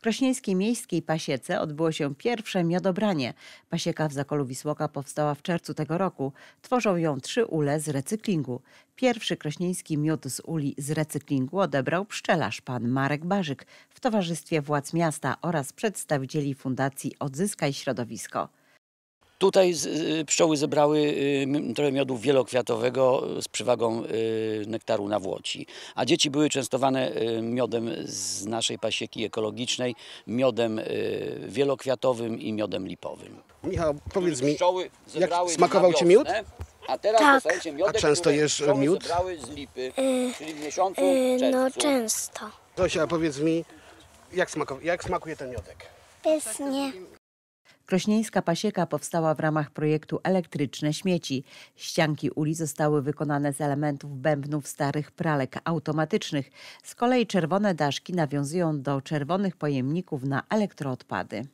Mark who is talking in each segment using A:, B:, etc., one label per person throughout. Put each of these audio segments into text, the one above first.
A: W Kraśnieńskiej Miejskiej Pasiece odbyło się pierwsze miodobranie. Pasieka w Zakolu Wisłoka powstała w czerwcu tego roku. Tworzą ją trzy ule z recyklingu. Pierwszy krośnieński miód z uli z recyklingu odebrał pszczelarz pan Marek Barzyk w towarzystwie władz miasta oraz przedstawicieli Fundacji Odzyskaj Środowisko.
B: Tutaj y, pszczoły zebrały y, trochę miodu wielokwiatowego y, z przywagą nektaru na Włoci, a dzieci były częstowane miodem z naszej pasieki ekologicznej, miodem wielokwiatowym i miodem lipowym. Michał, powiedz mi, jak smakował Ci miód? A teraz tak. miodek, A często jesz miód? zebrały z lipy, yy, czyli w miesiącu yy, No często. Zosia, powiedz mi, jak, jak smakuje ten miodek?
A: Pysznie. Krośnieńska pasieka powstała w ramach projektu Elektryczne śmieci. Ścianki uli zostały wykonane z elementów bębnów starych pralek automatycznych. Z kolei czerwone daszki nawiązują do czerwonych pojemników na elektroodpady.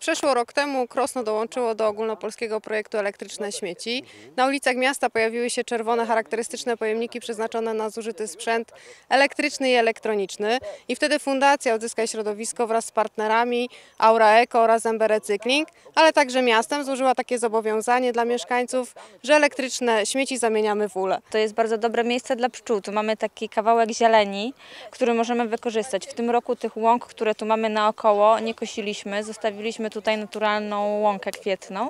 C: Przeszło rok temu Krosno dołączyło do ogólnopolskiego projektu Elektryczne Śmieci. Na ulicach miasta pojawiły się czerwone charakterystyczne pojemniki przeznaczone na zużyty sprzęt elektryczny i elektroniczny. I wtedy Fundacja Odzyskaj Środowisko wraz z partnerami Aura Eco oraz MB Recykling, ale także miastem złożyła takie zobowiązanie dla mieszkańców, że elektryczne śmieci zamieniamy w
D: ule. To jest bardzo dobre miejsce dla pszczół. Tu mamy taki kawałek zieleni, który możemy wykorzystać. W tym roku tych łąk, które tu mamy naokoło, nie kosiliśmy, zostawiliśmy tutaj naturalną łąkę kwietną,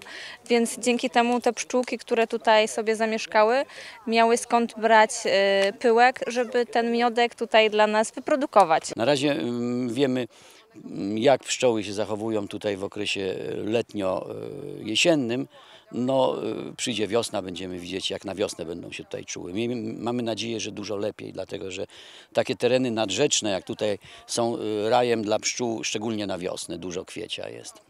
D: więc dzięki temu te pszczółki, które tutaj sobie zamieszkały, miały skąd brać y, pyłek, żeby ten miodek tutaj dla nas wyprodukować. Na
B: razie mm, wiemy jak pszczoły się zachowują tutaj w okresie e, letnio-jesiennym, e, no e, przyjdzie wiosna, będziemy widzieć jak na wiosnę będą się tutaj czuły. Mamy nadzieję, że dużo lepiej, dlatego że takie tereny nadrzeczne jak tutaj są rajem dla pszczół, szczególnie na wiosnę, dużo kwiecia jest.